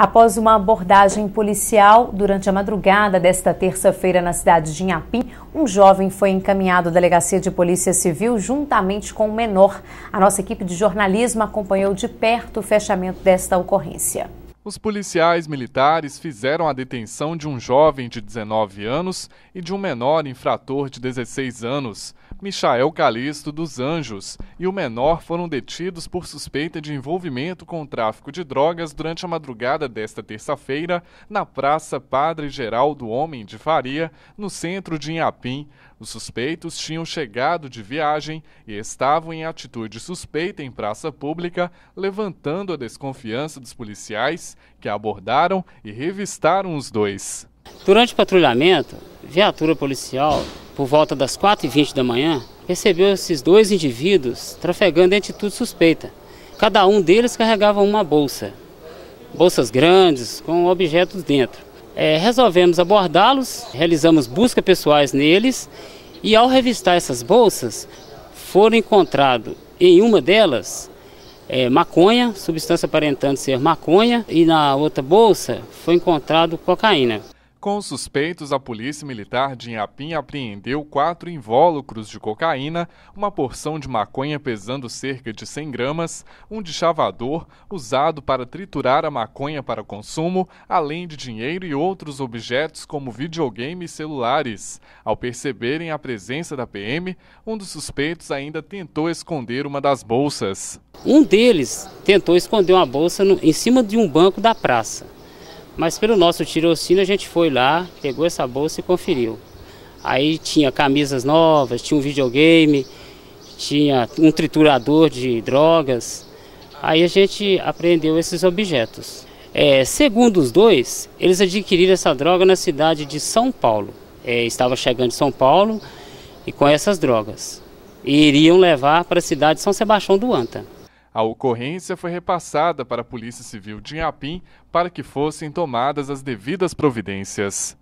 após uma abordagem policial durante a madrugada desta terça-feira na cidade de Inhapim, um jovem foi encaminhado à Delegacia de Polícia Civil juntamente com um menor. A nossa equipe de jornalismo acompanhou de perto o fechamento desta ocorrência. Os policiais militares fizeram a detenção de um jovem de 19 anos e de um menor infrator de 16 anos. Michael Calisto dos Anjos e o menor foram detidos por suspeita de envolvimento com o tráfico de drogas durante a madrugada desta terça-feira na Praça Padre Geraldo Homem de Faria, no centro de Inhapim. Os suspeitos tinham chegado de viagem e estavam em atitude suspeita em praça pública, levantando a desconfiança dos policiais que abordaram e revistaram os dois. Durante o patrulhamento, viatura policial por volta das 4h20 da manhã, recebeu esses dois indivíduos trafegando em atitude suspeita. Cada um deles carregava uma bolsa, bolsas grandes com objetos dentro. É, resolvemos abordá-los, realizamos busca pessoais neles e ao revistar essas bolsas, foram encontrados em uma delas é, maconha, substância aparentando ser maconha, e na outra bolsa foi encontrado cocaína. Com suspeitos, a Polícia Militar de Inhapim apreendeu quatro invólucros de cocaína, uma porção de maconha pesando cerca de 100 gramas, um chavador usado para triturar a maconha para consumo, além de dinheiro e outros objetos como videogame e celulares. Ao perceberem a presença da PM, um dos suspeitos ainda tentou esconder uma das bolsas. Um deles tentou esconder uma bolsa no, em cima de um banco da praça. Mas pelo nosso tirocínio a gente foi lá, pegou essa bolsa e conferiu. Aí tinha camisas novas, tinha um videogame, tinha um triturador de drogas. Aí a gente apreendeu esses objetos. É, segundo os dois, eles adquiriram essa droga na cidade de São Paulo. É, estava chegando de São Paulo e com essas drogas. E iriam levar para a cidade de São Sebastião do Anta. A ocorrência foi repassada para a Polícia Civil de Inhapim para que fossem tomadas as devidas providências.